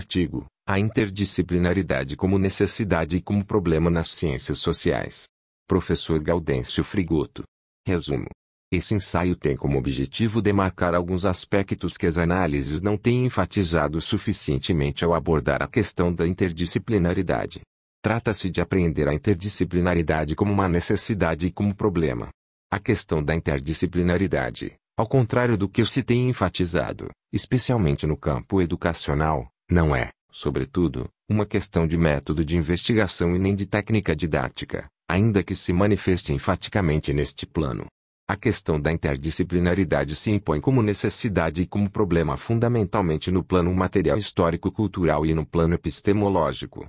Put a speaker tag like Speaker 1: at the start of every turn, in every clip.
Speaker 1: Artigo. A interdisciplinaridade como necessidade e como problema nas ciências sociais. Professor Gaudêncio Frigoto. Resumo. Esse ensaio tem como objetivo demarcar alguns aspectos que as análises não têm enfatizado suficientemente ao abordar a questão da interdisciplinaridade. Trata-se de apreender a interdisciplinaridade como uma necessidade e como problema. A questão da interdisciplinaridade, ao contrário do que se tem enfatizado, especialmente no campo educacional, não é, sobretudo, uma questão de método de investigação e nem de técnica didática, ainda que se manifeste enfaticamente neste plano. A questão da interdisciplinaridade se impõe como necessidade e como problema fundamentalmente no plano material histórico-cultural e no plano epistemológico.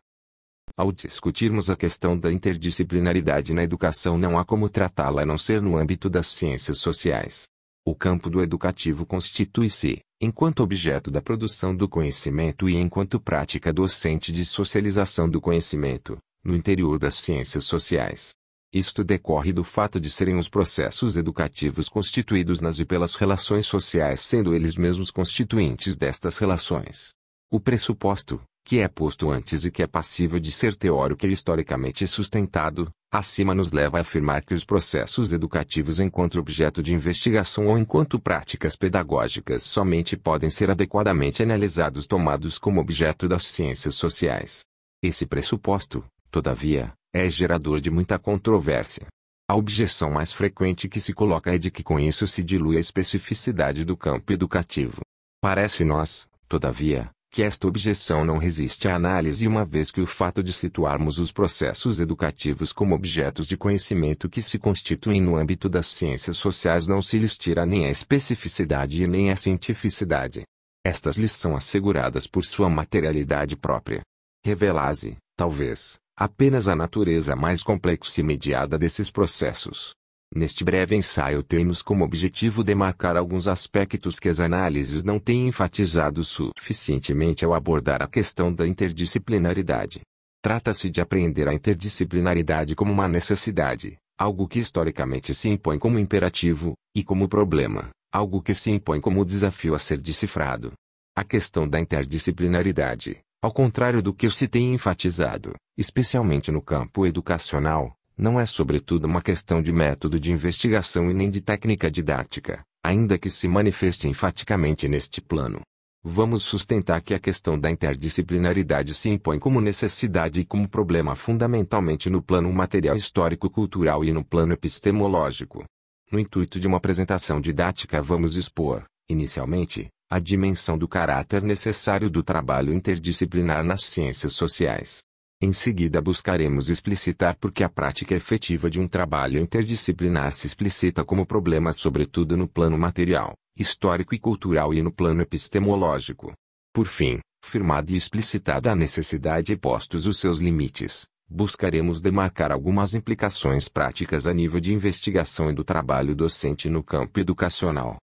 Speaker 1: Ao discutirmos a questão da interdisciplinaridade na educação, não há como tratá-la a não ser no âmbito das ciências sociais. O campo do educativo constitui-se, enquanto objeto da produção do conhecimento e enquanto prática docente de socialização do conhecimento, no interior das ciências sociais. Isto decorre do fato de serem os processos educativos constituídos nas e pelas relações sociais, sendo eles mesmos constituintes destas relações. O pressuposto, que é posto antes e que é passível de ser teórico e historicamente sustentado, acima nos leva a afirmar que os processos educativos enquanto objeto de investigação ou enquanto práticas pedagógicas somente podem ser adequadamente analisados tomados como objeto das ciências sociais. Esse pressuposto, todavia, é gerador de muita controvérsia. A objeção mais frequente que se coloca é de que com isso se dilui a especificidade do campo educativo. Parece-nos, todavia, que esta objeção não resiste à análise uma vez que o fato de situarmos os processos educativos como objetos de conhecimento que se constituem no âmbito das ciências sociais não se lhes tira nem a especificidade e nem a cientificidade. Estas lhes são asseguradas por sua materialidade própria. Revela-se, talvez, apenas a natureza mais complexa e mediada desses processos. Neste breve ensaio temos como objetivo demarcar alguns aspectos que as análises não têm enfatizado suficientemente ao abordar a questão da interdisciplinaridade. Trata-se de apreender a interdisciplinaridade como uma necessidade, algo que historicamente se impõe como imperativo, e como problema, algo que se impõe como desafio a ser decifrado. A questão da interdisciplinaridade, ao contrário do que se tem enfatizado, especialmente no campo educacional, não é sobretudo uma questão de método de investigação e nem de técnica didática, ainda que se manifeste enfaticamente neste plano. Vamos sustentar que a questão da interdisciplinaridade se impõe como necessidade e como problema fundamentalmente no plano material histórico-cultural e no plano epistemológico. No intuito de uma apresentação didática, vamos expor, inicialmente, a dimensão do caráter necessário do trabalho interdisciplinar nas ciências sociais. Em seguida buscaremos explicitar por que a prática efetiva de um trabalho interdisciplinar se explicita como problema sobretudo no plano material, histórico e cultural e no plano epistemológico. Por fim, firmada e explicitada a necessidade e postos os seus limites, buscaremos demarcar algumas implicações práticas a nível de investigação e do trabalho docente no campo educacional.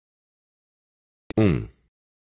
Speaker 1: 1.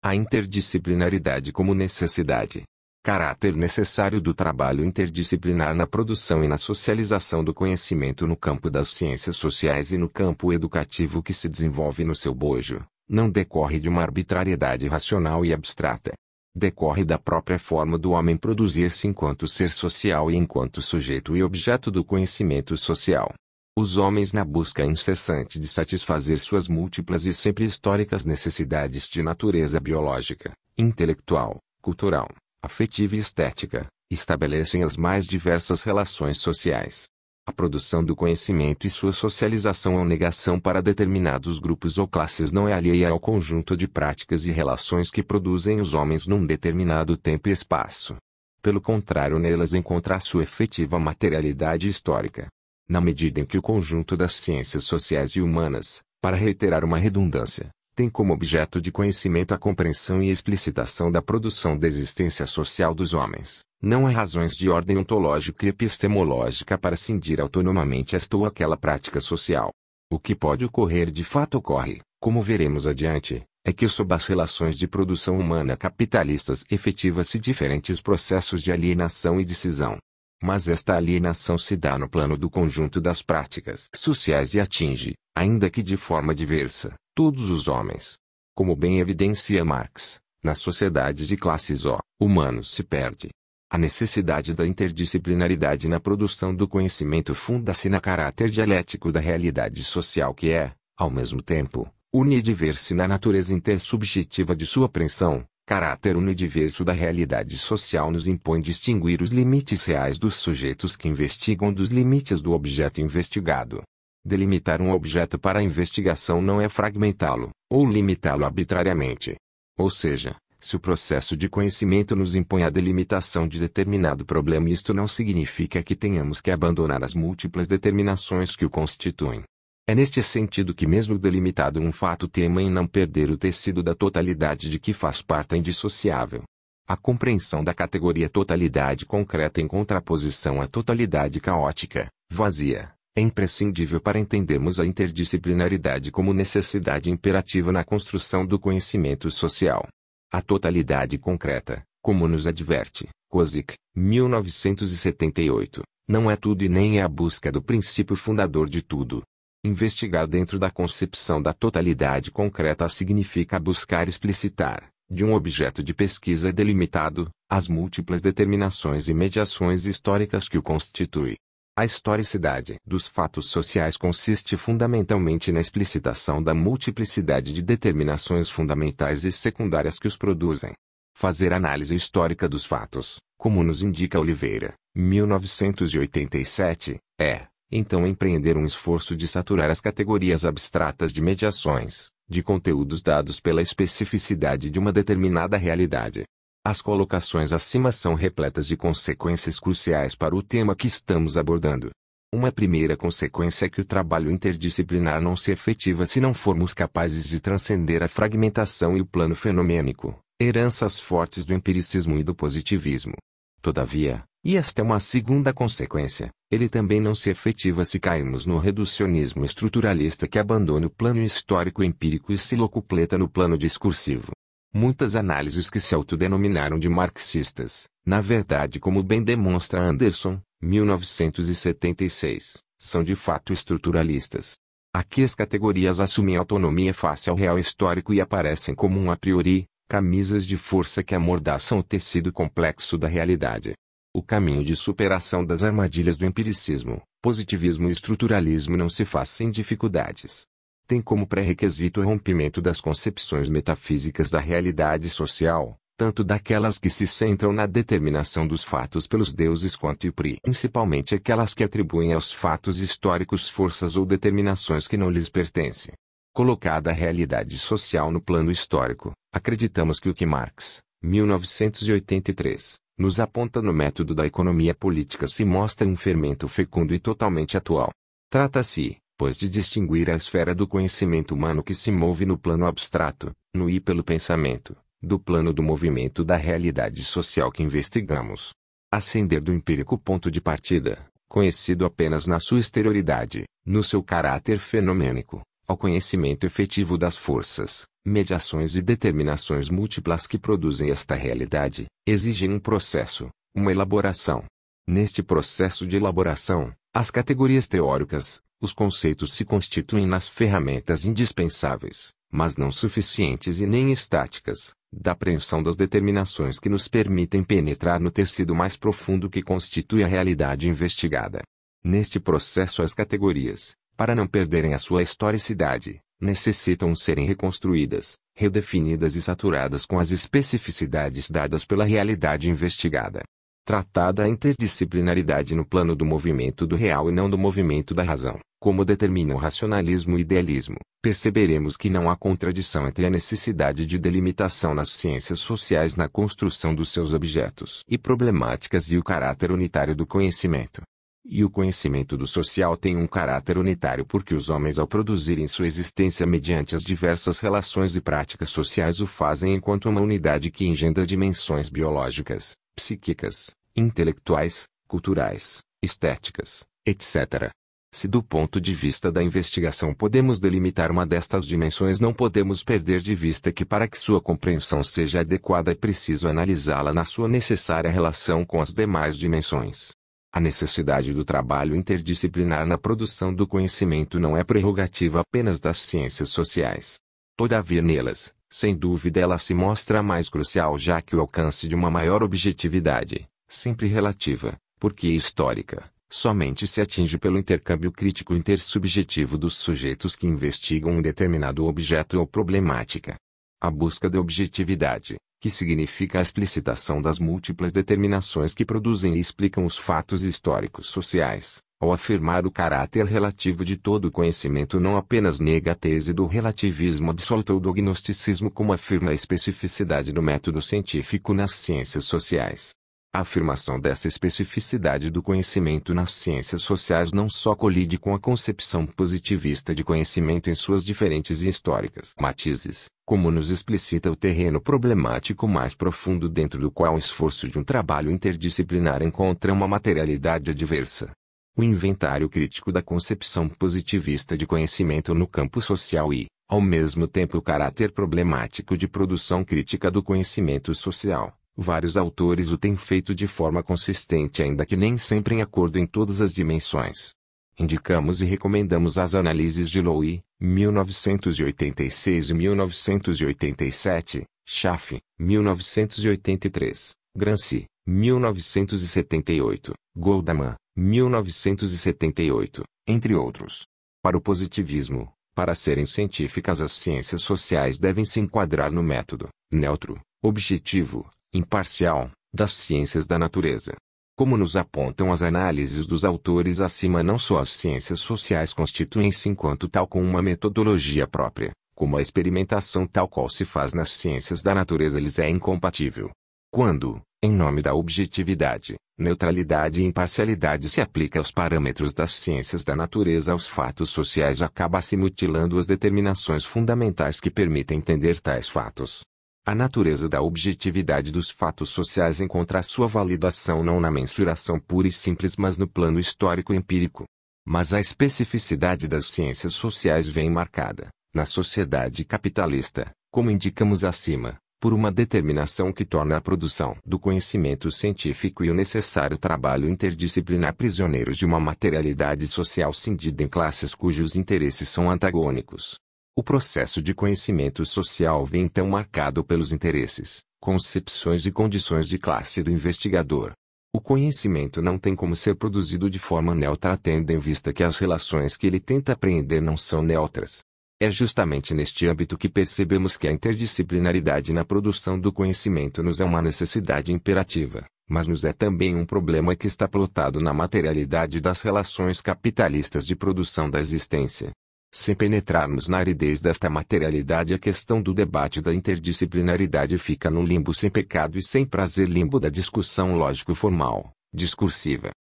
Speaker 1: A interdisciplinaridade como necessidade caráter necessário do trabalho interdisciplinar na produção e na socialização do conhecimento no campo das ciências sociais e no campo educativo que se desenvolve no seu bojo, não decorre de uma arbitrariedade racional e abstrata. Decorre da própria forma do homem produzir-se enquanto ser social e enquanto sujeito e objeto do conhecimento social. Os homens, na busca incessante de satisfazer suas múltiplas e sempre históricas necessidades de natureza biológica, intelectual, cultural, afetiva e estética, estabelecem as mais diversas relações sociais. A produção do conhecimento e sua socialização ou negação para determinados grupos ou classes não é alheia ao conjunto de práticas e relações que produzem os homens num determinado tempo e espaço. Pelo contrário, nelas encontra a sua efetiva materialidade histórica. Na medida em que o conjunto das ciências sociais e humanas, para reiterar uma redundância, tem como objeto de conhecimento a compreensão e explicitação da produção da existência social dos homens. Não há razões de ordem ontológica e epistemológica para cindir autonomamente esta ou aquela prática social. O que pode ocorrer de fato ocorre, como veremos adiante, é que sob as relações de produção humana capitalistas efetiva-se diferentes processos de alienação e decisão. Mas esta alienação se dá no plano do conjunto das práticas sociais e atinge, ainda que de forma diversa, todos os homens. Como bem evidencia Marx, na sociedade de classes O, humano se perde. A necessidade da interdisciplinaridade na produção do conhecimento funda-se na caráter dialético da realidade social que é, ao mesmo tempo, unidiverso na natureza intersubjetiva de sua apreensão, caráter unidiverso da realidade social nos impõe distinguir os limites reais dos sujeitos que investigam dos limites do objeto investigado. Delimitar um objeto para investigação não é fragmentá-lo, ou limitá-lo arbitrariamente. Ou seja, se o processo de conhecimento nos impõe a delimitação de determinado problema, isto não significa que tenhamos que abandonar as múltiplas determinações que o constituem. É neste sentido que, mesmo delimitado um fato, tema em não perder o tecido da totalidade de que faz parte indissociável. A compreensão da categoria totalidade concreta em contraposição à totalidade caótica, vazia, é imprescindível para entendermos a interdisciplinaridade como necessidade imperativa na construção do conhecimento social. A totalidade concreta, como nos adverte Kozik, 1978, não é tudo e nem é a busca do princípio fundador de tudo. Investigar dentro da concepção da totalidade concreta significa buscar explicitar, de um objeto de pesquisa delimitado, as múltiplas determinações e mediações históricas que o constituem. A historicidade dos fatos sociais consiste fundamentalmente na explicitação da multiplicidade de determinações fundamentais e secundárias que os produzem. Fazer análise histórica dos fatos, como nos indica Oliveira, 1987, é, então, empreender um esforço de saturar as categorias abstratas de mediações, de conteúdos dados pela especificidade de uma determinada realidade, as colocações acima são repletas de consequências cruciais para o tema que estamos abordando. Uma primeira consequência é que o trabalho interdisciplinar não se efetiva se não formos capazes de transcender a fragmentação e o plano fenomênico, heranças fortes do empiricismo e do positivismo. Todavia, e esta é uma segunda consequência, ele também não se efetiva se cairmos no reducionismo estruturalista que abandona o plano histórico empírico e se locupleta no plano discursivo. Muitas análises que se autodenominaram de marxistas, na verdade como bem demonstra Anderson, 1976, são de fato estruturalistas. Aqui as categorias assumem autonomia face ao real histórico e aparecem como um a priori, camisas de força que amordaçam o tecido complexo da realidade. O caminho de superação das armadilhas do empiricismo, positivismo e estruturalismo não se faz sem dificuldades tem como pré-requisito o rompimento das concepções metafísicas da realidade social, tanto daquelas que se centram na determinação dos fatos pelos deuses quanto e principalmente aquelas que atribuem aos fatos históricos forças ou determinações que não lhes pertencem. Colocada a realidade social no plano histórico, acreditamos que o que Marx, 1983, nos aponta no método da economia política se mostra um fermento fecundo e totalmente atual. Trata-se, pois de distinguir a esfera do conhecimento humano que se move no plano abstrato, no ir pelo pensamento, do plano do movimento da realidade social que investigamos. Ascender do empírico ponto de partida, conhecido apenas na sua exterioridade, no seu caráter fenomênico, ao conhecimento efetivo das forças, mediações e determinações múltiplas que produzem esta realidade, exige um processo, uma elaboração. Neste processo de elaboração, as categorias teóricas, os conceitos se constituem nas ferramentas indispensáveis, mas não suficientes e nem estáticas, da apreensão das determinações que nos permitem penetrar no tecido mais profundo que constitui a realidade investigada. Neste processo, as categorias, para não perderem a sua historicidade, necessitam serem reconstruídas, redefinidas e saturadas com as especificidades dadas pela realidade investigada tratada a interdisciplinaridade no plano do movimento do real e não do movimento da razão, como determinam racionalismo e idealismo, perceberemos que não há contradição entre a necessidade de delimitação nas ciências sociais na construção dos seus objetos e problemáticas e o caráter unitário do conhecimento. E o conhecimento do social tem um caráter unitário porque os homens ao produzirem sua existência mediante as diversas relações e práticas sociais o fazem enquanto uma unidade que engendra dimensões biológicas, psíquicas, intelectuais, culturais, estéticas, etc. Se do ponto de vista da investigação podemos delimitar uma destas dimensões, não podemos perder de vista que para que sua compreensão seja adequada é preciso analisá-la na sua necessária relação com as demais dimensões. A necessidade do trabalho interdisciplinar na produção do conhecimento não é prerrogativa apenas das ciências sociais. Todavia, nelas, sem dúvida ela se mostra mais crucial já que o alcance de uma maior objetividade, sempre relativa, porque histórica, somente se atinge pelo intercâmbio crítico intersubjetivo dos sujeitos que investigam um determinado objeto ou problemática. A busca da objetividade, que significa a explicitação das múltiplas determinações que produzem e explicam os fatos históricos sociais, ao afirmar o caráter relativo de todo o conhecimento não apenas nega a tese do relativismo absoluto ou do agnosticismo como afirma a especificidade do método científico nas ciências sociais, a afirmação dessa especificidade do conhecimento nas ciências sociais não só colide com a concepção positivista de conhecimento em suas diferentes e históricas matizes, como nos explicita o terreno problemático mais profundo dentro do qual o esforço de um trabalho interdisciplinar encontra uma materialidade adversa. O inventário crítico da concepção positivista de conhecimento no campo social e, ao mesmo tempo, o caráter problemático de produção crítica do conhecimento social Vários autores o têm feito de forma consistente, ainda que nem sempre em acordo em todas as dimensões. Indicamos e recomendamos as análises de Lowy, 1986 e 1987, Schaff, 1983, Gramsci, 1978, Goldman, 1978, entre outros. Para o positivismo, para serem científicas as ciências sociais devem se enquadrar no método neutro, objetivo, imparcial, das ciências da natureza. Como nos apontam as análises dos autores acima, não só as ciências sociais constituem-se enquanto tal com uma metodologia própria, como a experimentação tal qual se faz nas ciências da natureza lhes é incompatível. Quando, em nome da objetividade, neutralidade e imparcialidade se aplica aos parâmetros das ciências da natureza aos fatos sociais acaba se mutilando as determinações fundamentais que permitem entender tais fatos. A natureza da objetividade dos fatos sociais encontra sua validação não na mensuração pura e simples mas no plano histórico empírico. Mas a especificidade das ciências sociais vem marcada, na sociedade capitalista, como indicamos acima, por uma determinação que torna a produção do conhecimento científico e o necessário trabalho interdisciplinar prisioneiros de uma materialidade social cindida em classes cujos interesses são antagônicos. O processo de conhecimento social vem então marcado pelos interesses, concepções e condições de classe do investigador. O conhecimento não tem como ser produzido de forma neutra, tendo em vista que as relações que ele tenta apreender não são neutras. É justamente neste âmbito que percebemos que a interdisciplinaridade na produção do conhecimento nos é uma necessidade imperativa, mas nos é também um problema que está plotado na materialidade das relações capitalistas de produção da existência. Sem penetrarmos na aridez desta materialidade, a questão do debate da interdisciplinaridade fica no limbo sem pecado e sem prazer limbo da discussão lógico-formal, discursiva.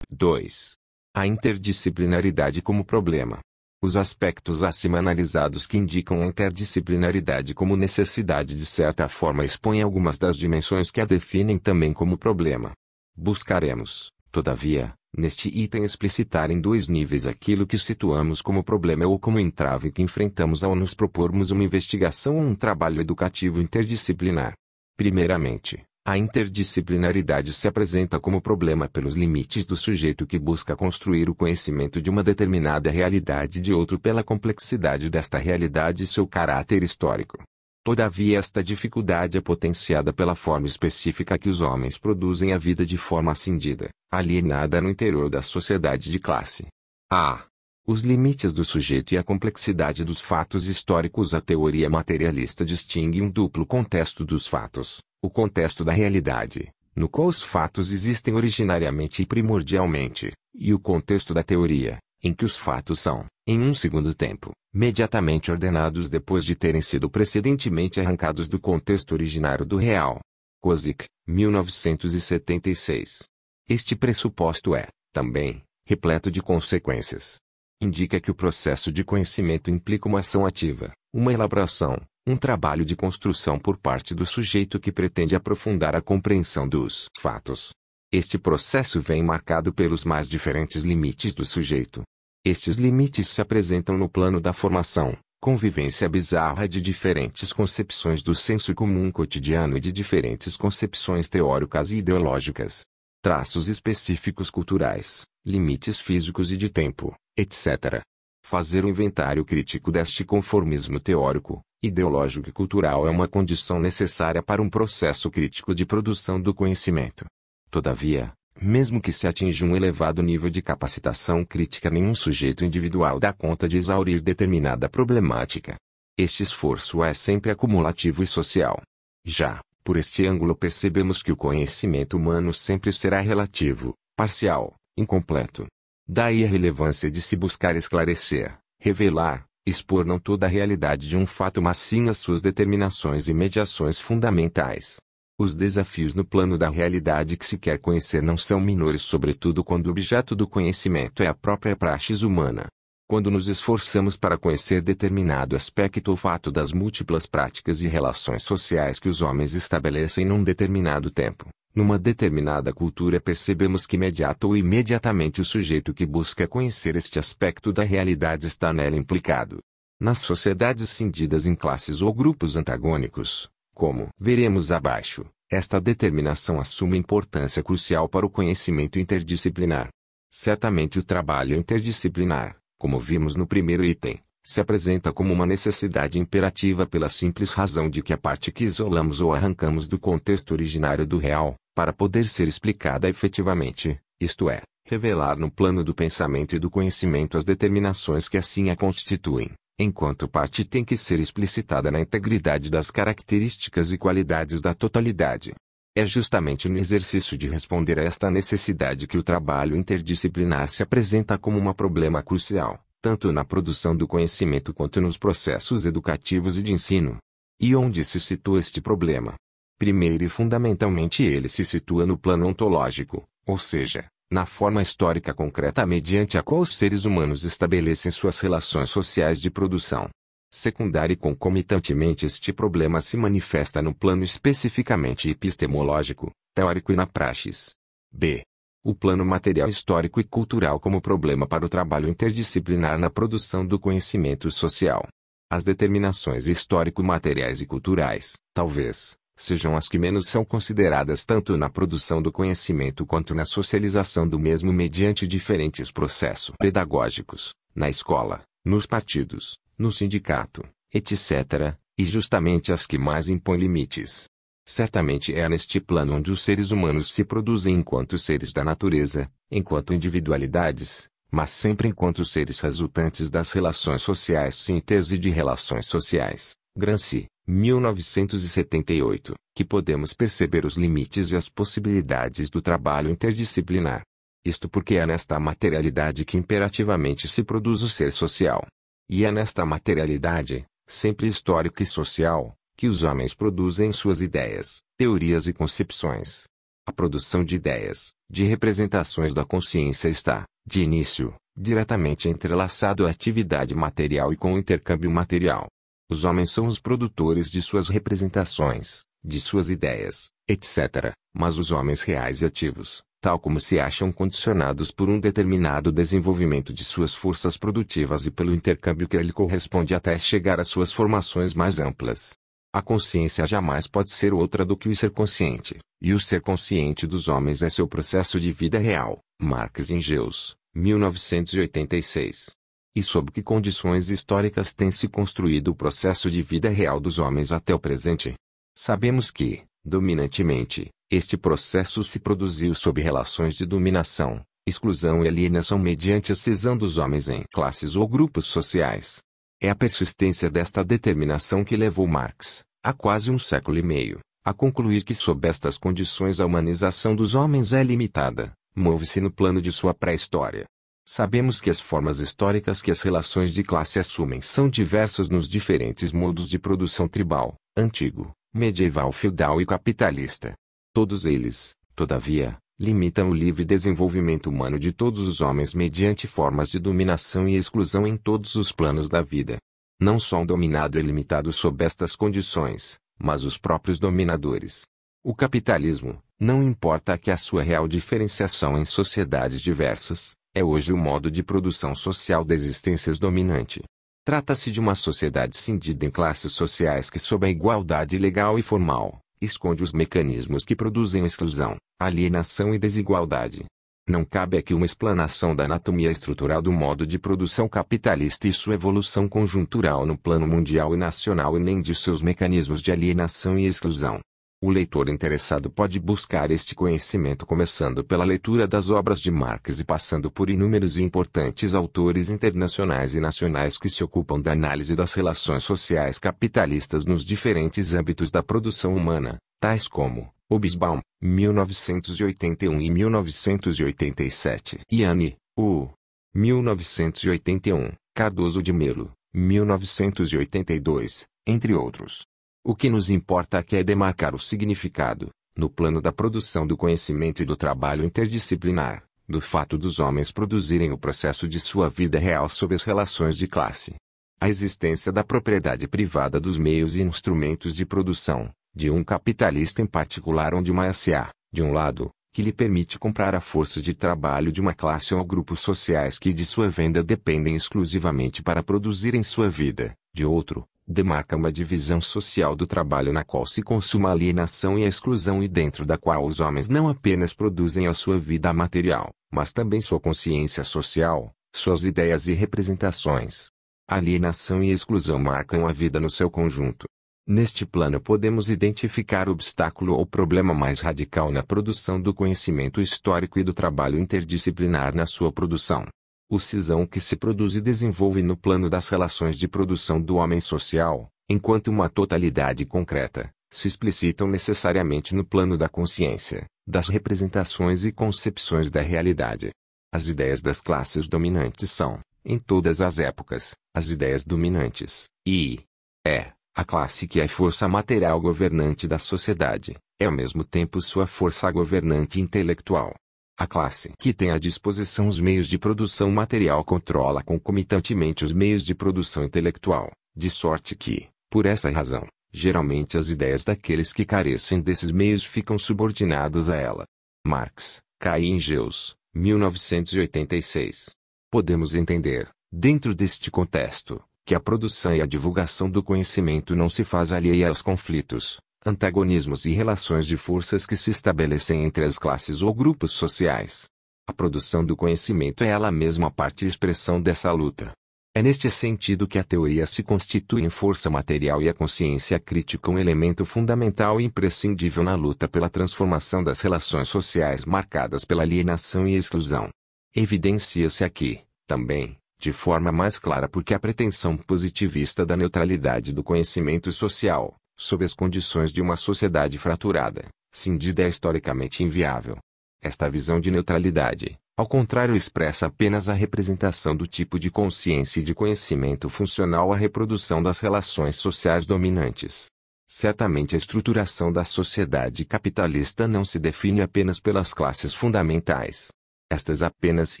Speaker 1: 2. A interdisciplinaridade como problema. Os aspectos acima analisados que indicam a interdisciplinaridade como necessidade de certa forma expõem algumas das dimensões que a definem também como problema. Buscaremos, Todavia, neste item explicitar em dois níveis aquilo que situamos como problema ou como entrave que enfrentamos ao nos propormos uma investigação ou um trabalho educativo interdisciplinar. Primeiramente, a interdisciplinaridade se apresenta como problema pelos limites do sujeito que busca construir o conhecimento de uma determinada realidade de outro pela complexidade desta realidade e seu caráter histórico. Todavia esta dificuldade é potenciada pela forma específica que os homens produzem a vida de forma acindida, alienada no interior da sociedade de classe. A. Os limites do sujeito e a complexidade dos fatos históricos A teoria materialista distingue um duplo contexto dos fatos, o contexto da realidade, no qual os fatos existem originariamente e primordialmente, e o contexto da teoria, em que os fatos são, em um segundo tempo, imediatamente ordenados depois de terem sido precedentemente arrancados do contexto originário do real. Kozik, 1976. Este pressuposto é, também, repleto de consequências. Indica que o processo de conhecimento implica uma ação ativa, uma elaboração, um trabalho de construção por parte do sujeito que pretende aprofundar a compreensão dos fatos. Este processo vem marcado pelos mais diferentes limites do sujeito, estes limites se apresentam no plano da formação, convivência bizarra de diferentes concepções do senso comum cotidiano e de diferentes concepções teóricas e ideológicas. Traços específicos culturais, limites físicos e de tempo, etc. Fazer um inventário crítico deste conformismo teórico, ideológico e cultural é uma condição necessária para um processo crítico de produção do conhecimento. Todavia, mesmo que se atinja um elevado nível de capacitação crítica, nenhum sujeito individual dá conta de exaurir determinada problemática. Este esforço é sempre acumulativo e social. Já, por este ângulo, percebemos que o conhecimento humano sempre será relativo, parcial, incompleto. Daí a relevância de se buscar esclarecer, revelar, expor não toda a realidade de um fato, mas sim as suas determinações e mediações fundamentais. Os desafios no plano da realidade que se quer conhecer não são menores, sobretudo quando o objeto do conhecimento é a própria praxis humana. Quando nos esforçamos para conhecer determinado aspecto ou fato das múltiplas práticas e relações sociais que os homens estabelecem num determinado tempo, numa determinada cultura, percebemos que imediato ou imediatamente o sujeito que busca conhecer este aspecto da realidade está nela implicado. Nas sociedades cindidas em classes ou grupos antagônicos, como veremos abaixo, esta determinação assume importância crucial para o conhecimento interdisciplinar. Certamente o trabalho interdisciplinar, como vimos no primeiro item, se apresenta como uma necessidade imperativa pela simples razão de que a parte que isolamos ou arrancamos do contexto originário do real, para poder ser explicada efetivamente, isto é, revelar no plano do pensamento e do conhecimento as determinações que assim a constituem, enquanto parte tem que ser explicitada na integridade das características e qualidades da totalidade. É justamente no exercício de responder a esta necessidade que o trabalho interdisciplinar se apresenta como um problema crucial, tanto na produção do conhecimento quanto nos processos educativos e de ensino. E onde se situa este problema? Primeiro e fundamentalmente ele se situa no plano ontológico, ou seja, na forma histórica concreta mediante a qual os seres humanos estabelecem suas relações sociais de produção. Secundário e concomitantemente este problema se manifesta no plano especificamente epistemológico, teórico e na praxis. B. O plano material histórico e cultural como problema para o trabalho interdisciplinar na produção do conhecimento social. As determinações histórico-materiais e culturais, talvez, sejam as que menos são consideradas tanto na produção do conhecimento quanto na socialização do mesmo mediante diferentes processos pedagógicos, na escola, nos partidos, no sindicato, etc., e justamente as que mais impõem limites. Certamente é neste plano onde os seres humanos se produzem enquanto seres da natureza, enquanto individualidades, mas sempre enquanto seres resultantes das relações sociais síntese de relações sociais. Gramsci 1978, que podemos perceber os limites e as possibilidades do trabalho interdisciplinar. Isto porque é nesta materialidade que imperativamente se produz o ser social. E é nesta materialidade, sempre histórica e social, que os homens produzem suas ideias, teorias e concepções. A produção de ideias, de representações da consciência está, de início, diretamente entrelaçado à atividade material e com o intercâmbio material. Os homens são os produtores de suas representações, de suas ideias, etc. Mas os homens reais e ativos, tal como se acham condicionados por um determinado desenvolvimento de suas forças produtivas e pelo intercâmbio que lhe corresponde até chegar às suas formações mais amplas. A consciência jamais pode ser outra do que o ser consciente, e o ser consciente dos homens é seu processo de vida real. Marx e Engels, 1986 e sob que condições históricas tem se construído o processo de vida real dos homens até o presente. Sabemos que, dominantemente, este processo se produziu sob relações de dominação, exclusão e alienação mediante a cisão dos homens em classes ou grupos sociais. É a persistência desta determinação que levou Marx, há quase um século e meio, a concluir que sob estas condições a humanização dos homens é limitada, move-se no plano de sua pré-história, Sabemos que as formas históricas que as relações de classe assumem são diversas nos diferentes modos de produção tribal, antigo, medieval, feudal e capitalista. Todos eles, todavia, limitam o livre desenvolvimento humano de todos os homens mediante formas de dominação e exclusão em todos os planos da vida. Não só o dominado é limitado sob estas condições, mas os próprios dominadores. O capitalismo, não importa que a sua real diferenciação em sociedades diversas, é hoje o modo de produção social das existências dominante. Trata-se de uma sociedade cindida em classes sociais que, sob a igualdade legal e formal, esconde os mecanismos que produzem exclusão, alienação e desigualdade. Não cabe aqui uma explanação da anatomia estrutural do modo de produção capitalista e sua evolução conjuntural no plano mundial e nacional e nem de seus mecanismos de alienação e exclusão. O leitor interessado pode buscar este conhecimento começando pela leitura das obras de Marx e passando por inúmeros e importantes autores internacionais e nacionais que se ocupam da análise das relações sociais capitalistas nos diferentes âmbitos da produção humana, tais como Obisbaum, 1981 e 1987, e Anne, U. 1981, Cardoso de Melo, 1982, entre outros. O que nos importa aqui é demarcar o significado, no plano da produção do conhecimento e do trabalho interdisciplinar, do fato dos homens produzirem o processo de sua vida real sob as relações de classe. A existência da propriedade privada dos meios e instrumentos de produção, de um capitalista em particular ou de uma SA, de um lado, que lhe permite comprar a força de trabalho de uma classe ou grupos sociais que de sua venda dependem exclusivamente para produzirem sua vida, de outro, demarca uma divisão social do trabalho na qual se consuma a alienação e a exclusão e dentro da qual os homens não apenas produzem a sua vida material, mas também sua consciência social, suas ideias e representações. Alienação e exclusão marcam a vida no seu conjunto. Neste plano podemos identificar o obstáculo ou problema mais radical na produção do conhecimento histórico e do trabalho interdisciplinar na sua produção. O cisão que se produz e desenvolve no plano das relações de produção do homem social, enquanto uma totalidade concreta, se explicitam necessariamente no plano da consciência, das representações e concepções da realidade. As ideias das classes dominantes são, em todas as épocas, as ideias dominantes, e é a classe que é força material governante da sociedade, é ao mesmo tempo sua força governante intelectual. A classe que tem à disposição os meios de produção material controla concomitantemente os meios de produção intelectual, de sorte que, por essa razão, geralmente as ideias daqueles que carecem desses meios ficam subordinadas a ela. Marx, Caí Geus, 1986. Podemos entender, dentro deste contexto, que a produção e a divulgação do conhecimento não se faz alheia aos conflitos, antagonismos e relações de forças que se estabelecem entre as classes ou grupos sociais. A produção do conhecimento é ela mesma a parte e expressão dessa luta. É neste sentido que a teoria se constitui em força material e a consciência crítica um elemento fundamental e imprescindível na luta pela transformação das relações sociais marcadas pela alienação e exclusão. Evidencia-se aqui, também, de forma mais clara porque a pretensão positivista da neutralidade do conhecimento social, sob as condições de uma sociedade fraturada, cindida é historicamente inviável. Esta visão de neutralidade, ao contrário, expressa apenas a representação do tipo de consciência e de conhecimento funcional à reprodução das relações sociais dominantes. Certamente a estruturação da sociedade capitalista não se define apenas pelas classes fundamentais. Estas apenas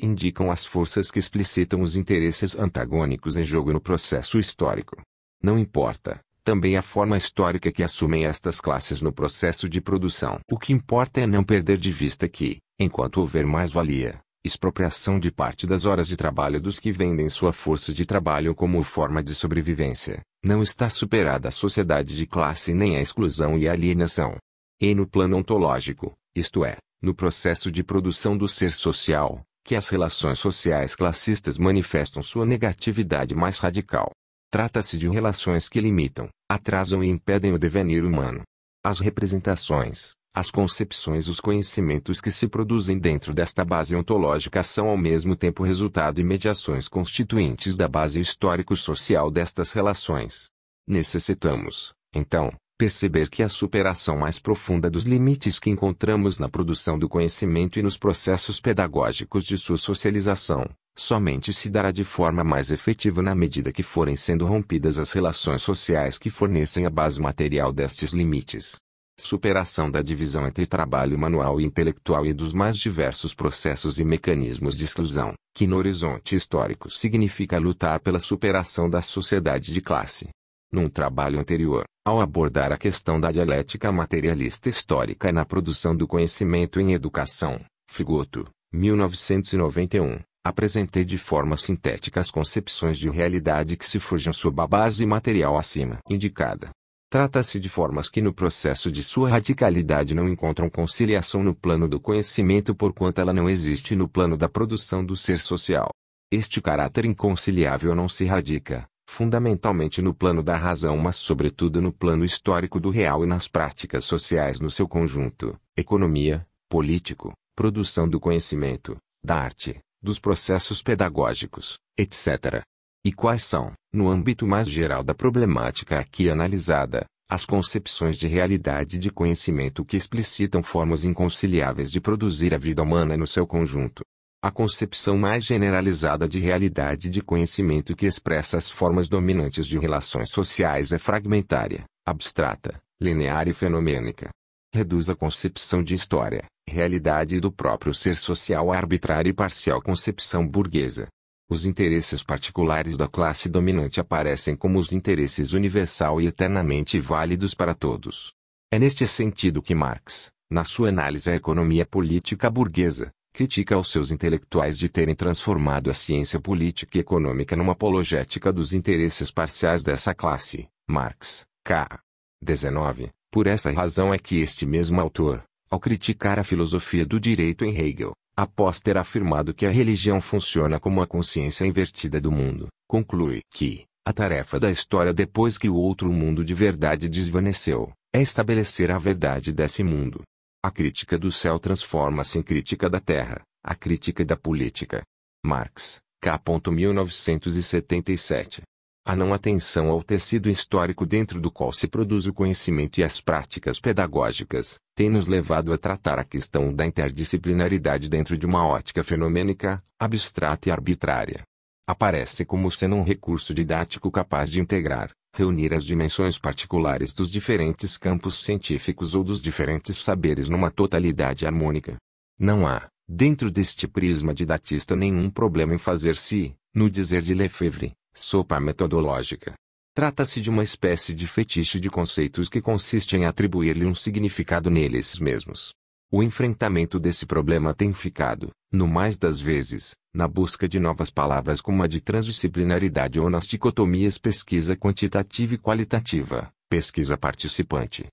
Speaker 1: indicam as forças que explicitam os interesses antagônicos em jogo no processo histórico. Não importa, também a forma histórica que assumem estas classes no processo de produção. O que importa é não perder de vista que, enquanto houver mais-valia, expropriação de parte das horas de trabalho dos que vendem sua força de trabalho como forma de sobrevivência, não está superada a sociedade de classe nem a exclusão e a alienação. E no plano ontológico, isto é, no processo de produção do ser social, que as relações sociais classistas manifestam sua negatividade mais radical. Trata-se de relações que limitam, atrasam e impedem o devenir humano. As representações, as concepções os conhecimentos que se produzem dentro desta base ontológica são ao mesmo tempo resultado e mediações constituintes da base histórico-social destas relações. Necessitamos, então, perceber que a superação mais profunda dos limites que encontramos na produção do conhecimento e nos processos pedagógicos de sua socialização, somente se dará de forma mais efetiva na medida que forem sendo rompidas as relações sociais que fornecem a base material destes limites. Superação da divisão entre trabalho manual e intelectual e dos mais diversos processos e mecanismos de exclusão, que no horizonte histórico significa lutar pela superação da sociedade de classe. Num trabalho anterior, ao abordar a questão da dialética materialista histórica na produção do conhecimento em educação, Frigoto, 1991, apresentei de forma sintética as concepções de realidade que se fujam sob a base material acima indicada. Trata-se de formas que no processo de sua radicalidade não encontram conciliação no plano do conhecimento porquanto ela não existe no plano da produção do ser social. Este caráter inconciliável não se radica, fundamentalmente no plano da razão mas sobretudo no plano histórico do real e nas práticas sociais no seu conjunto, economia, político, produção do conhecimento, da arte, dos processos pedagógicos, etc. E quais são, no âmbito mais geral da problemática aqui analisada, as concepções de realidade de conhecimento que explicitam formas inconciliáveis de produzir a vida humana no seu conjunto. A concepção mais generalizada de realidade de conhecimento que expressa as formas dominantes de relações sociais é fragmentária, abstrata, linear e fenomênica. Reduz a concepção de história, realidade do próprio ser social arbitrária e parcial concepção burguesa. Os interesses particulares da classe dominante aparecem como os interesses universal e eternamente válidos para todos. É neste sentido que Marx, na sua análise à economia política burguesa, critica os seus intelectuais de terem transformado a ciência política e econômica numa apologética dos interesses parciais dessa classe. Marx, K. 19. Por essa razão é que este mesmo autor, ao criticar a filosofia do direito em Hegel, após ter afirmado que a religião funciona como a consciência invertida do mundo, conclui que a tarefa da história depois que o outro mundo de verdade desvaneceu é estabelecer a verdade desse mundo. A crítica do céu transforma-se em crítica da terra, a crítica da política. Marx, K. 1977 a não atenção ao tecido histórico dentro do qual se produz o conhecimento e as práticas pedagógicas, tem nos levado a tratar a questão da interdisciplinaridade dentro de uma ótica fenomênica, abstrata e arbitrária. Aparece como sendo um recurso didático capaz de integrar, reunir as dimensões particulares dos diferentes campos científicos ou dos diferentes saberes numa totalidade harmônica. Não há, dentro deste prisma didatista, nenhum problema em fazer-se, no dizer de Lefebvre, Sopa metodológica. Trata-se de uma espécie de fetiche de conceitos que consiste em atribuir-lhe um significado neles mesmos. O enfrentamento desse problema tem ficado, no mais das vezes, na busca de novas palavras como a de transdisciplinaridade ou nas dicotomias pesquisa quantitativa e qualitativa, pesquisa participante,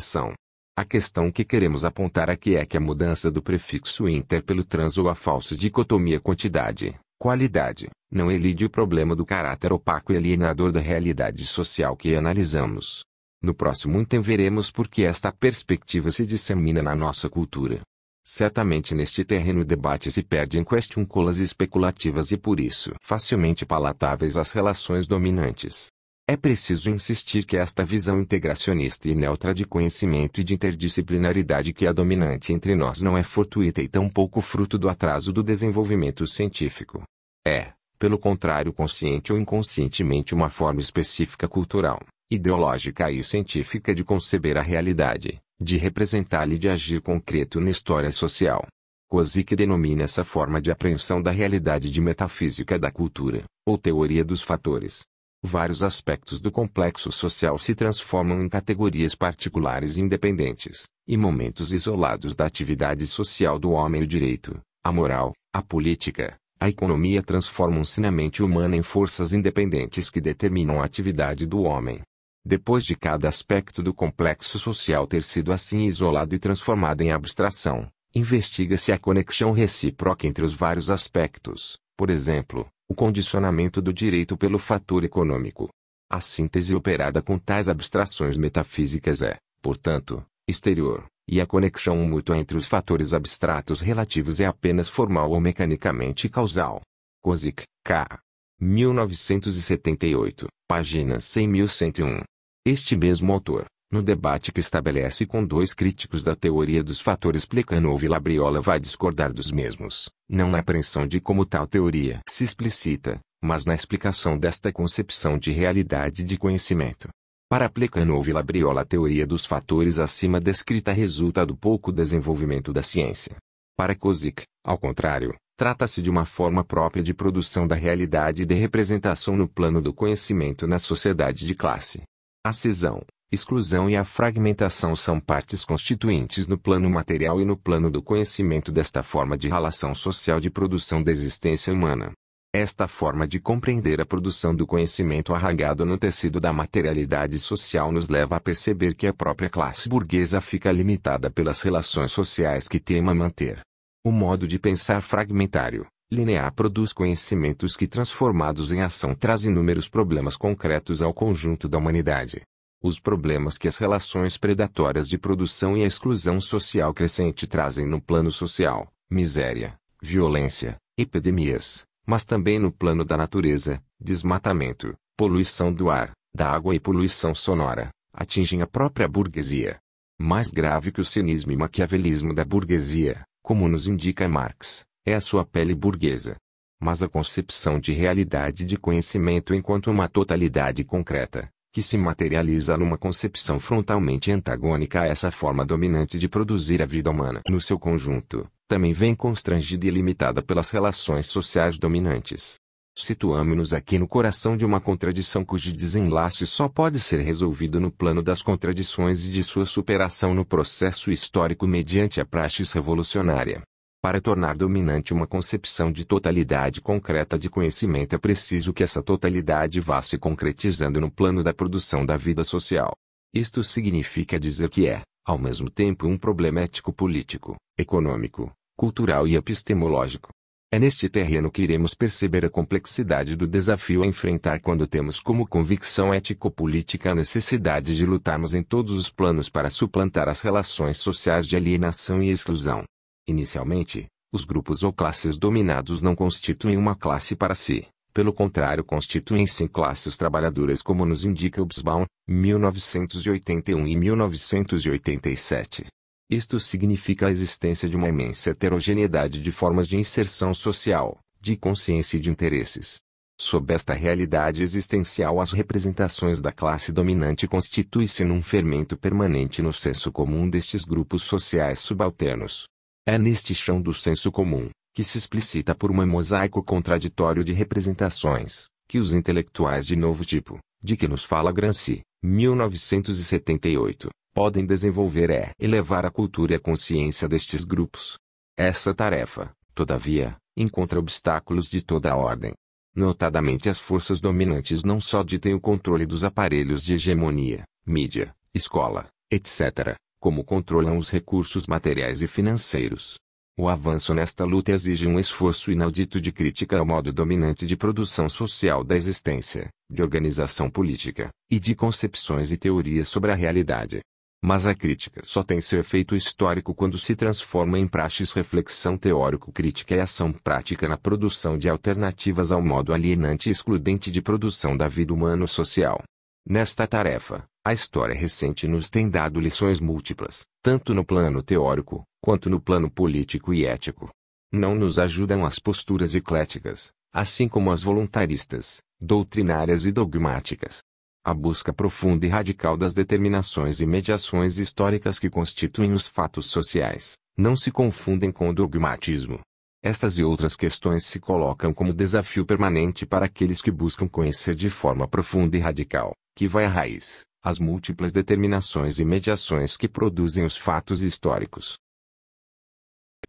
Speaker 1: são A questão que queremos apontar aqui é que a mudança do prefixo inter pelo trans ou a falsa dicotomia quantidade Qualidade. Não elide o problema do caráter opaco e alienador da realidade social que analisamos. No próximo item veremos por que esta perspectiva se dissemina na nossa cultura. Certamente neste terreno o debate se perde em colas especulativas e por isso facilmente palatáveis às relações dominantes. É preciso insistir que esta visão integracionista e neutra de conhecimento e de interdisciplinaridade que é dominante entre nós não é fortuita e tampouco fruto do atraso do desenvolvimento científico. É, pelo contrário, consciente ou inconscientemente uma forma específica cultural, ideológica e científica de conceber a realidade, de representá-la e de agir concreto na história social. Kozik denomina essa forma de apreensão da realidade de metafísica da cultura, ou teoria dos fatores vários aspectos do complexo social se transformam em categorias particulares independentes, e momentos isolados da atividade social do homem o direito, a moral, a política, a economia transformam-se na mente humana em forças independentes que determinam a atividade do homem. Depois de cada aspecto do complexo social ter sido assim isolado e transformado em abstração, investiga-se a conexão recíproca entre os vários aspectos, por exemplo, o condicionamento do direito pelo fator econômico. A síntese operada com tais abstrações metafísicas é, portanto, exterior, e a conexão mútua entre os fatores abstratos relativos é apenas formal ou mecanicamente causal. Kozik, K. 1978, página 100.101. Este mesmo autor, no debate que estabelece com dois críticos da teoria dos fatores Plecanov e Labriola vai discordar dos mesmos, não na apreensão de como tal teoria se explicita, mas na explicação desta concepção de realidade de conhecimento. Para Plecanov e Labriola a teoria dos fatores acima descrita resulta do pouco desenvolvimento da ciência. Para Kozik, ao contrário, trata-se de uma forma própria de produção da realidade e de representação no plano do conhecimento na sociedade de classe. A cisão, exclusão e a fragmentação são partes constituintes no plano material e no plano do conhecimento desta forma de relação social de produção da existência humana. Esta forma de compreender a produção do conhecimento arragado no tecido da materialidade social nos leva a perceber que a própria classe burguesa fica limitada pelas relações sociais que tema manter. O modo de pensar fragmentário, linear produz conhecimentos que transformados em ação trazem inúmeros problemas concretos ao conjunto da humanidade os problemas que as relações predatórias de produção e a exclusão social crescente trazem no plano social, miséria, violência, epidemias, mas também no plano da natureza, desmatamento, poluição do ar, da água e poluição sonora, atingem a própria burguesia. Mais grave que o cinismo e maquiavelismo da burguesia, como nos indica Marx, é a sua pele burguesa. Mas a concepção de realidade de conhecimento enquanto uma totalidade concreta, que se materializa numa concepção frontalmente antagônica a essa forma dominante de produzir a vida humana no seu conjunto, também vem constrangida e limitada pelas relações sociais dominantes. Situamo-nos aqui no coração de uma contradição cujo desenlace só pode ser resolvido no plano das contradições e de sua superação no processo histórico mediante a praxis revolucionária. Para tornar dominante uma concepção de totalidade concreta de conhecimento é preciso que essa totalidade vá se concretizando no plano da produção da vida social. Isto significa dizer que é, ao mesmo tempo, um problema ético-político, econômico, cultural e epistemológico. É neste terreno que iremos perceber a complexidade do desafio a enfrentar quando temos como convicção ético-política a necessidade de lutarmos em todos os planos para suplantar as relações sociais de alienação e exclusão. Inicialmente, os grupos ou classes dominados não constituem uma classe para si, pelo contrário constituem-se em classes trabalhadoras como nos indica Hobsbawm, 1981 e 1987. Isto significa a existência de uma imensa heterogeneidade de formas de inserção social, de consciência e de interesses. Sob esta realidade existencial as representações da classe dominante constituem-se num fermento permanente no senso comum destes grupos sociais subalternos. É neste chão do senso comum, que se explicita por um mosaico contraditório de representações, que os intelectuais de novo tipo, de que nos fala Gramsci, 1978, podem desenvolver é elevar a cultura e a consciência destes grupos. Essa tarefa, todavia, encontra obstáculos de toda a ordem. Notadamente as forças dominantes não só detêm o controle dos aparelhos de hegemonia, mídia, escola, etc., como controlam os recursos materiais e financeiros. O avanço nesta luta exige um esforço inaudito de crítica ao modo dominante de produção social da existência, de organização política, e de concepções e teorias sobre a realidade. Mas a crítica só tem seu efeito histórico quando se transforma em praxis reflexão teórico-crítica e ação prática na produção de alternativas ao modo alienante e excludente de produção da vida humano-social. Nesta tarefa, a história recente nos tem dado lições múltiplas, tanto no plano teórico, quanto no plano político e ético. Não nos ajudam as posturas ecléticas, assim como as voluntaristas, doutrinárias e dogmáticas. A busca profunda e radical das determinações e mediações históricas que constituem os fatos sociais, não se confundem com o dogmatismo. Estas e outras questões se colocam como desafio permanente para aqueles que buscam conhecer de forma profunda e radical que vai à raiz, as múltiplas determinações e mediações que produzem os fatos históricos.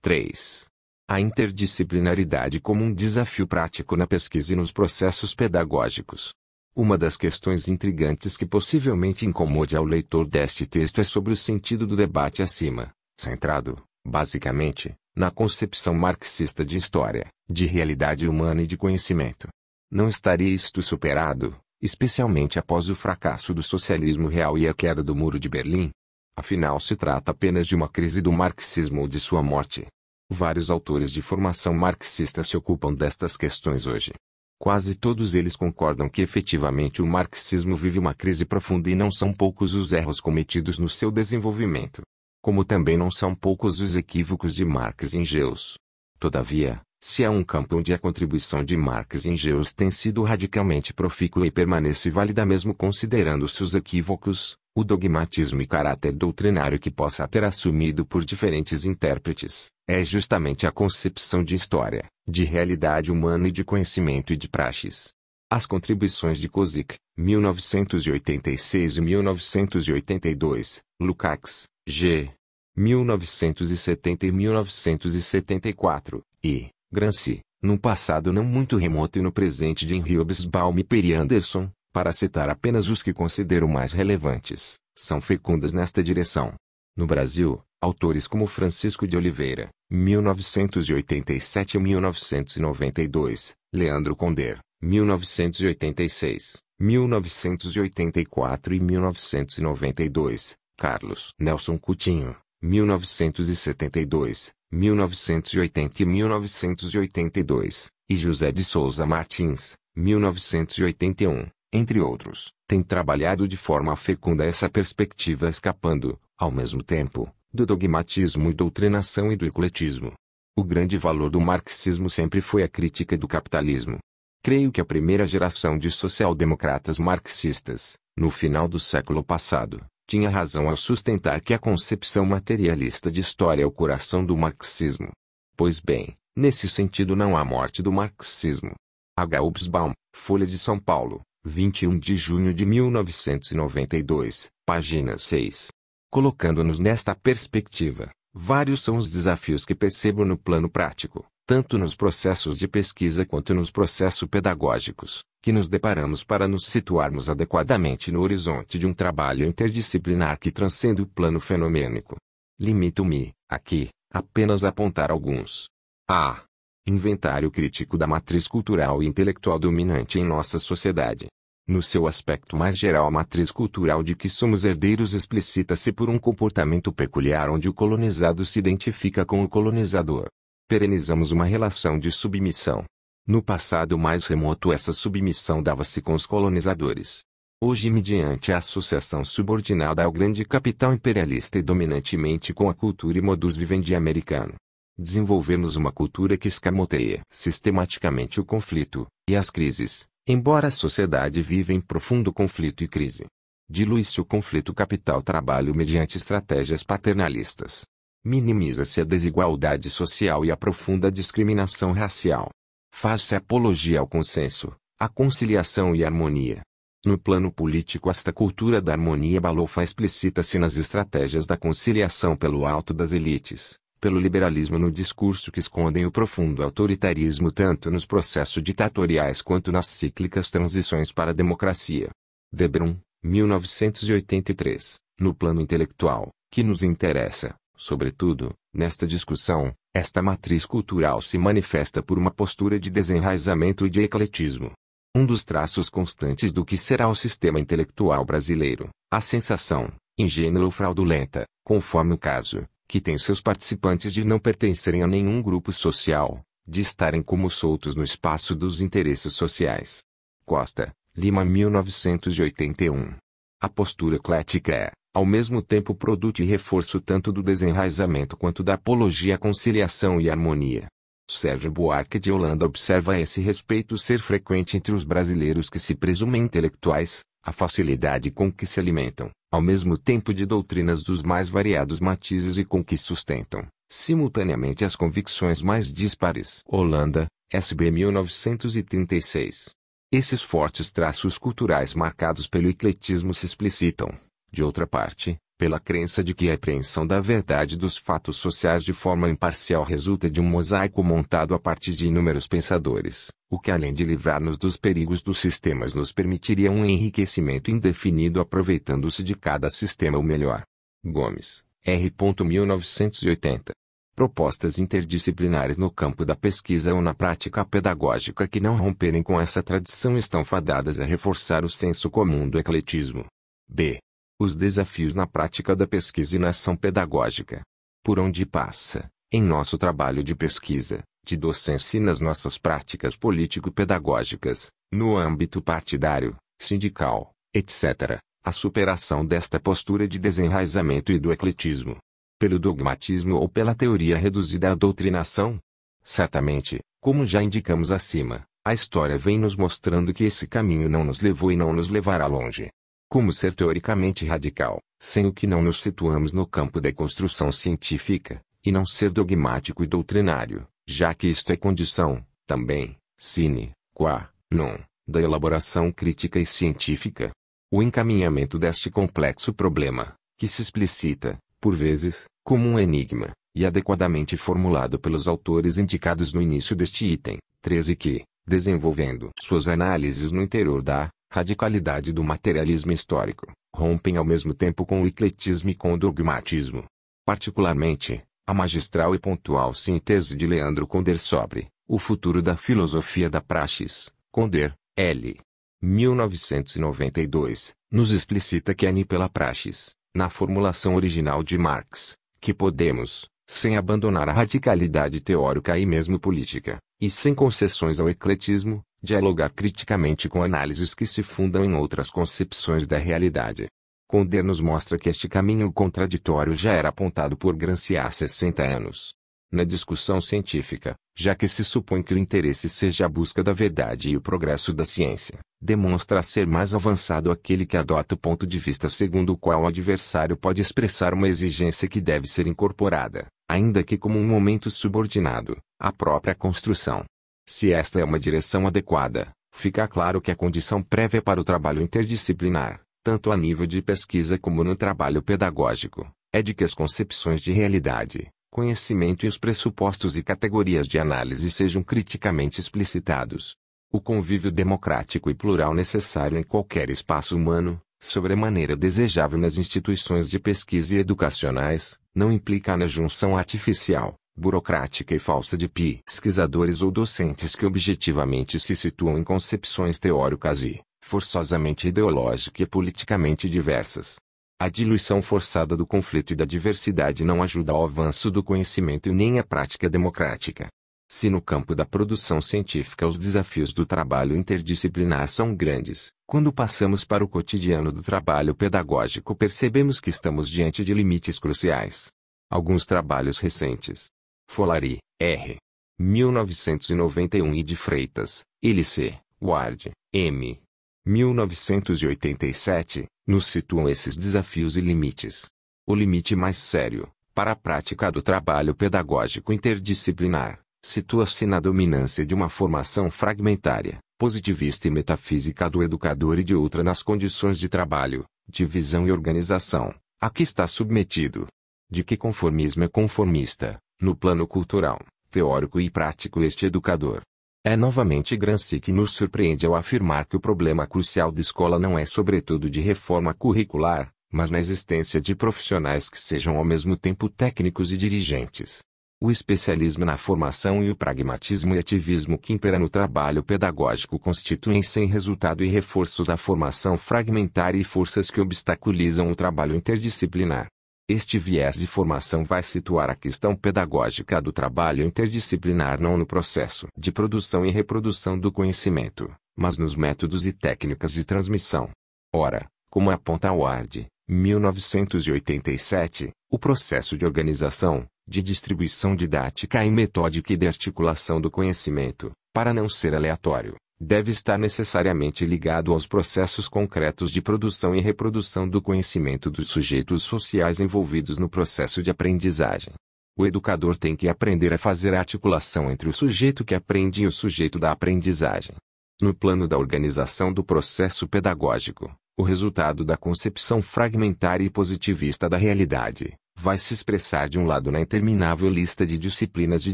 Speaker 1: 3. A interdisciplinaridade como um desafio prático na pesquisa e nos processos pedagógicos. Uma das questões intrigantes que possivelmente incomode ao leitor deste texto é sobre o sentido do debate acima, centrado, basicamente, na concepção marxista de história, de realidade humana e de conhecimento. Não estaria isto superado, especialmente após o fracasso do socialismo real e a queda do Muro de Berlim. Afinal, se trata apenas de uma crise do marxismo ou de sua morte. Vários autores de formação marxista se ocupam destas questões hoje. Quase todos eles concordam que efetivamente o marxismo vive uma crise profunda e não são poucos os erros cometidos no seu desenvolvimento. Como também não são poucos os equívocos de Marx e Engels. Todavia, se há é um campo onde a contribuição de Marx e Engels tem sido radicalmente profícua e permanece válida mesmo considerando-se os equívocos, o dogmatismo e caráter doutrinário que possa ter assumido por diferentes intérpretes, é justamente a concepção de história, de realidade humana e de conhecimento e de praxis. As contribuições de Kozik, 1986 e 1982, Lukács, G. 1970 e 1974, e Gramsci, num passado não muito remoto e no presente de Henry Hobsbawm e Perry Anderson, para citar apenas os que considero mais relevantes, são fecundas nesta direção. No Brasil, autores como Francisco de Oliveira, 1987 1992, Leandro Conder, 1986, 1984 e 1992, Carlos Nelson Coutinho, 1972, 1980 e 1982, e José de Souza Martins, 1981, entre outros, tem trabalhado de forma fecunda essa perspectiva escapando, ao mesmo tempo, do dogmatismo e doutrinação e do ecletismo. O grande valor do marxismo sempre foi a crítica do capitalismo. Creio que a primeira geração de social-democratas marxistas, no final do século passado, tinha razão ao sustentar que a concepção materialista de história é o coração do marxismo. Pois bem, nesse sentido não há morte do marxismo. H. Obsbaum, Folha de São Paulo, 21 de junho de 1992, página 6. Colocando-nos nesta perspectiva, vários são os desafios que percebo no plano prático tanto nos processos de pesquisa quanto nos processos pedagógicos, que nos deparamos para nos situarmos adequadamente no horizonte de um trabalho interdisciplinar que transcende o plano fenomênico. Limito-me, aqui, apenas a apontar alguns. A. Inventário crítico da matriz cultural e intelectual dominante em nossa sociedade. No seu aspecto mais geral, a matriz cultural de que somos herdeiros explicita-se por um comportamento peculiar onde o colonizado se identifica com o colonizador, Perenizamos uma relação de submissão. No passado mais remoto essa submissão dava-se com os colonizadores. Hoje mediante a associação subordinada ao grande capital imperialista e dominantemente com a cultura e modus vivendi americano. Desenvolvemos uma cultura que escamoteia sistematicamente o conflito, e as crises, embora a sociedade viva em profundo conflito e crise. Dilui-se o conflito capital-trabalho mediante estratégias paternalistas. Minimiza-se a desigualdade social e a profunda discriminação racial. Faz-se apologia ao consenso, à conciliação e à harmonia. No plano político, esta cultura da harmonia balofa explicita-se nas estratégias da conciliação pelo alto das elites, pelo liberalismo no discurso que escondem o profundo autoritarismo tanto nos processos ditatoriais quanto nas cíclicas transições para a democracia. Debrum, 1983, no plano intelectual, que nos interessa, Sobretudo, nesta discussão, esta matriz cultural se manifesta por uma postura de desenraizamento e de ecletismo. Um dos traços constantes do que será o sistema intelectual brasileiro, a sensação, ingênua ou fraudulenta, conforme o caso, que tem seus participantes de não pertencerem a nenhum grupo social, de estarem como soltos no espaço dos interesses sociais. Costa, Lima 1981. A postura eclética é, ao mesmo tempo produto e reforço tanto do desenraizamento quanto da apologia à conciliação e harmonia. Sérgio Buarque de Holanda observa a esse respeito ser frequente entre os brasileiros que se presumem intelectuais, a facilidade com que se alimentam, ao mesmo tempo de doutrinas dos mais variados matizes e com que sustentam, simultaneamente as convicções mais dispares. Holanda, SB 1936. Esses fortes traços culturais marcados pelo ecletismo se explicitam, de outra parte, pela crença de que a apreensão da verdade dos fatos sociais de forma imparcial resulta de um mosaico montado a partir de inúmeros pensadores, o que além de livrar-nos dos perigos dos sistemas nos permitiria um enriquecimento indefinido aproveitando-se de cada sistema o melhor. Gomes, R. 1980. Propostas interdisciplinares no campo da pesquisa ou na prática pedagógica que não romperem com essa tradição estão fadadas a reforçar o senso comum do ecletismo. B os desafios na prática da pesquisa e na ação pedagógica. Por onde passa, em nosso trabalho de pesquisa, de docência e nas nossas práticas político-pedagógicas, no âmbito partidário, sindical, etc., a superação desta postura de desenraizamento e do ecletismo. Pelo dogmatismo ou pela teoria reduzida à doutrinação? Certamente, como já indicamos acima, a história vem nos mostrando que esse caminho não nos levou e não nos levará longe como ser teoricamente radical, sem o que não nos situamos no campo da construção científica, e não ser dogmático e doutrinário, já que isto é condição, também, sine, qua, non, da elaboração crítica e científica. O encaminhamento deste complexo problema, que se explicita, por vezes, como um enigma, e adequadamente formulado pelos autores indicados no início deste item, 13 que, desenvolvendo suas análises no interior da radicalidade do materialismo histórico, rompem ao mesmo tempo com o ecletismo e com o dogmatismo. Particularmente, a magistral e pontual síntese de Leandro Conder sobre o futuro da filosofia da praxis, Conder, L. 1992, nos explicita que é pela praxis, na formulação original de Marx, que podemos, sem abandonar a radicalidade teórica e mesmo política, e sem concessões ao ecletismo, dialogar criticamente com análises que se fundam em outras concepções da realidade. Condé nos mostra que este caminho contraditório já era apontado por Gramsci há 60 anos. Na discussão científica, já que se supõe que o interesse seja a busca da verdade e o progresso da ciência, demonstra ser mais avançado aquele que adota o ponto de vista segundo o qual o adversário pode expressar uma exigência que deve ser incorporada, ainda que como um momento subordinado, à própria construção se esta é uma direção adequada, fica claro que a condição prévia para o trabalho interdisciplinar, tanto a nível de pesquisa como no trabalho pedagógico, é de que as concepções de realidade, conhecimento e os pressupostos e categorias de análise sejam criticamente explicitados. O convívio democrático e plural necessário em qualquer espaço humano, sobremaneira desejável nas instituições de pesquisa e educacionais, não implica na junção artificial, burocrática e falsa de pesquisadores ou docentes que objetivamente se situam em concepções teóricas e, forçosamente ideológica e politicamente diversas. A diluição forçada do conflito e da diversidade não ajuda ao avanço do conhecimento nem à prática democrática. Se no campo da produção científica os desafios do trabalho interdisciplinar são grandes, quando passamos para o cotidiano do trabalho pedagógico percebemos que estamos diante de limites cruciais. Alguns trabalhos recentes, Folari, R. 1991 e de Freitas, C. Ward, M. 1987, nos situam esses desafios e limites. O limite mais sério, para a prática do trabalho pedagógico interdisciplinar, situa-se na dominância de uma formação fragmentária, positivista e metafísica do educador e de outra nas condições de trabalho, divisão e organização, a que está submetido. De que conformismo é conformista, no plano cultural, teórico e prático este educador. É novamente Gramsci que nos surpreende ao afirmar que o problema crucial da escola não é sobretudo de reforma curricular, mas na existência de profissionais que sejam ao mesmo tempo técnicos e dirigentes. O especialismo na formação e o pragmatismo e ativismo que impera no trabalho pedagógico constituem sem resultado e reforço da formação fragmentária e forças que obstaculizam o trabalho interdisciplinar. Este viés de formação vai situar a questão pedagógica do trabalho interdisciplinar não no processo de produção e reprodução do conhecimento, mas nos métodos e técnicas de transmissão. Ora, como aponta Ward, 1987, o processo de organização, de distribuição didática e metódica e de articulação do conhecimento, para não ser aleatório, deve estar necessariamente ligado aos processos concretos de produção e reprodução do conhecimento dos sujeitos sociais envolvidos no processo de aprendizagem. O educador tem que aprender a fazer a articulação entre o sujeito que aprende e o sujeito da aprendizagem. No plano da organização do processo pedagógico, o resultado da concepção fragmentária e positivista da realidade vai se expressar de um lado na interminável lista de disciplinas e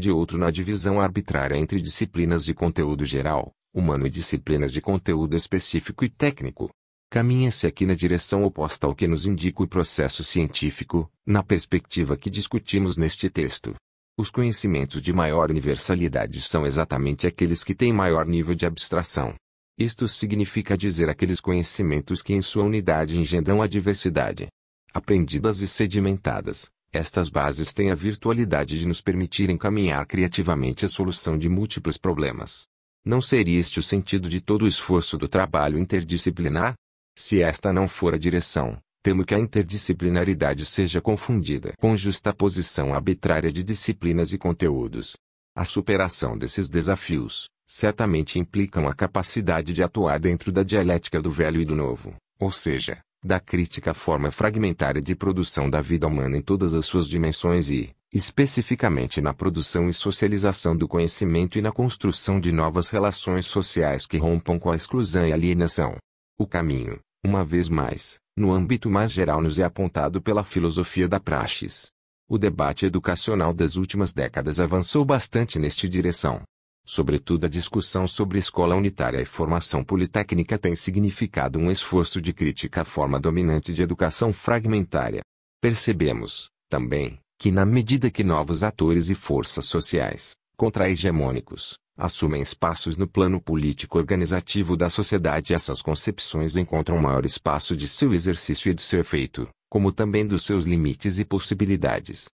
Speaker 1: de outro na divisão arbitrária entre disciplinas de conteúdo geral, humano e disciplinas de conteúdo específico e técnico. Caminha-se aqui na direção oposta ao que nos indica o processo científico, na perspectiva que discutimos neste texto. Os conhecimentos de maior universalidade são exatamente aqueles que têm maior nível de abstração. Isto significa dizer aqueles conhecimentos que em sua unidade engendram a diversidade. Aprendidas e sedimentadas, estas bases têm a virtualidade de nos permitirem caminhar criativamente a solução de múltiplos problemas. Não seria este o sentido de todo o esforço do trabalho interdisciplinar? Se esta não for a direção, temo que a interdisciplinaridade seja confundida com justaposição arbitrária de disciplinas e conteúdos. A superação desses desafios certamente implicam a capacidade de atuar dentro da dialética do velho e do novo, ou seja, da crítica forma fragmentária de produção da vida humana em todas as suas dimensões e, especificamente na produção e socialização do conhecimento e na construção de novas relações sociais que rompam com a exclusão e alienação. O caminho, uma vez mais, no âmbito mais geral nos é apontado pela filosofia da praxis. O debate educacional das últimas décadas avançou bastante neste direção. Sobretudo a discussão sobre escola unitária e formação politécnica tem significado um esforço de crítica à forma dominante de educação fragmentária. Percebemos, também, que na medida que novos atores e forças sociais, contra-hegemônicos, assumem espaços no plano político organizativo da sociedade essas concepções encontram maior espaço de seu exercício e de seu efeito, como também dos seus limites e possibilidades.